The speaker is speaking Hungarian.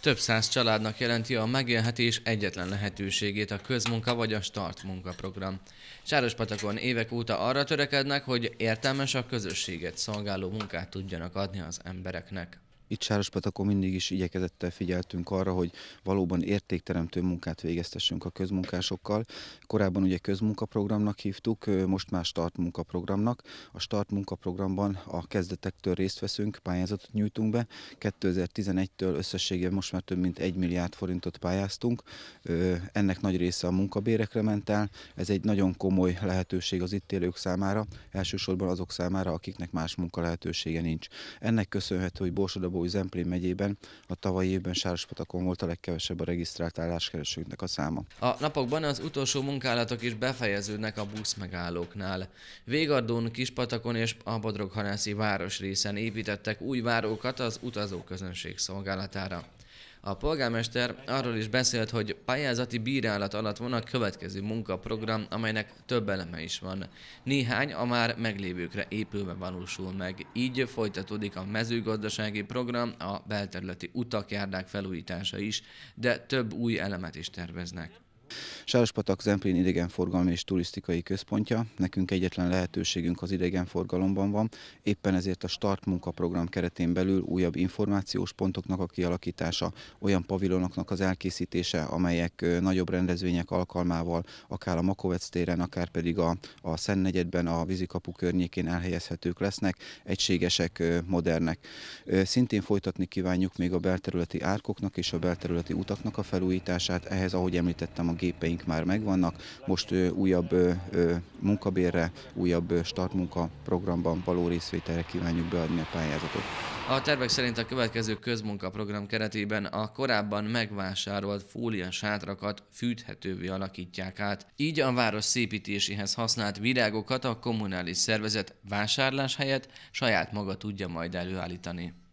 Több száz családnak jelenti a megélhetés egyetlen lehetőségét a közmunka vagy a start munkaprogram. Sárospatakon évek óta arra törekednek, hogy értelmes a közösséget szolgáló munkát tudjanak adni az embereknek. Itt Sárospatakon mindig is igyekezettel figyeltünk arra, hogy valóban értékteremtő munkát végeztessünk a közmunkásokkal. Korábban ugye közmunkaprogramnak hívtuk, most már start munkaprogramnak. A start munkaprogramban a kezdetektől részt veszünk, pályázatot nyújtunk be. 2011-től összességében most már több mint 1 milliárd forintot pályáztunk. Ennek nagy része a munkabérekre ment el. Ez egy nagyon komoly lehetőség az itt élők számára, elsősorban azok számára, akiknek más munka lehetősége nincs. Ennek köszönhető, hogy Borsodabó szabó Zemplén megyében a tavalyi évben Sárospatakon volt a legkevesebb a regisztrált álláskeresőknek a száma. A napokban az utolsó munkálatok is befejeződnek a busz megállóknál. Végardón, Kispatakon és a Bodroghanászi városrészen építettek új várókat az utazóközönség szolgálatára. A polgármester arról is beszélt, hogy pályázati bírálat alatt van a következő munkaprogram, amelynek több eleme is van. Néhány a már meglévőkre épülve valósul meg. Így folytatódik a mezőgazdasági program, a belterületi utakjárdák felújítása is, de több új elemet is terveznek. Sárospatak Zemplén idegenforgalmi és turisztikai központja, nekünk egyetlen lehetőségünk az idegenforgalomban van, éppen ezért a Start munkaprogram keretén belül újabb információs pontoknak a kialakítása, olyan pavilonoknak az elkészítése, amelyek nagyobb rendezvények alkalmával, akár a Makovec téren, akár pedig a, a Szennegyedben, a vízikapu környékén elhelyezhetők lesznek, egységesek, modernek. Szintén folytatni kívánjuk még a belterületi árkoknak és a belterületi utaknak a felújítását, ehhez, ahogy említettem, a gépeink amik már megvannak, most újabb munkabérre, újabb startmunka programban való részvételre kívánjuk beadni a pályázatot. A tervek szerint a következő közmunkaprogram keretében a korábban megvásárolt fólia sátrakat fűthetővé alakítják át. Így a város szépítéséhez használt virágokat a kommunális szervezet vásárlás helyett saját maga tudja majd előállítani.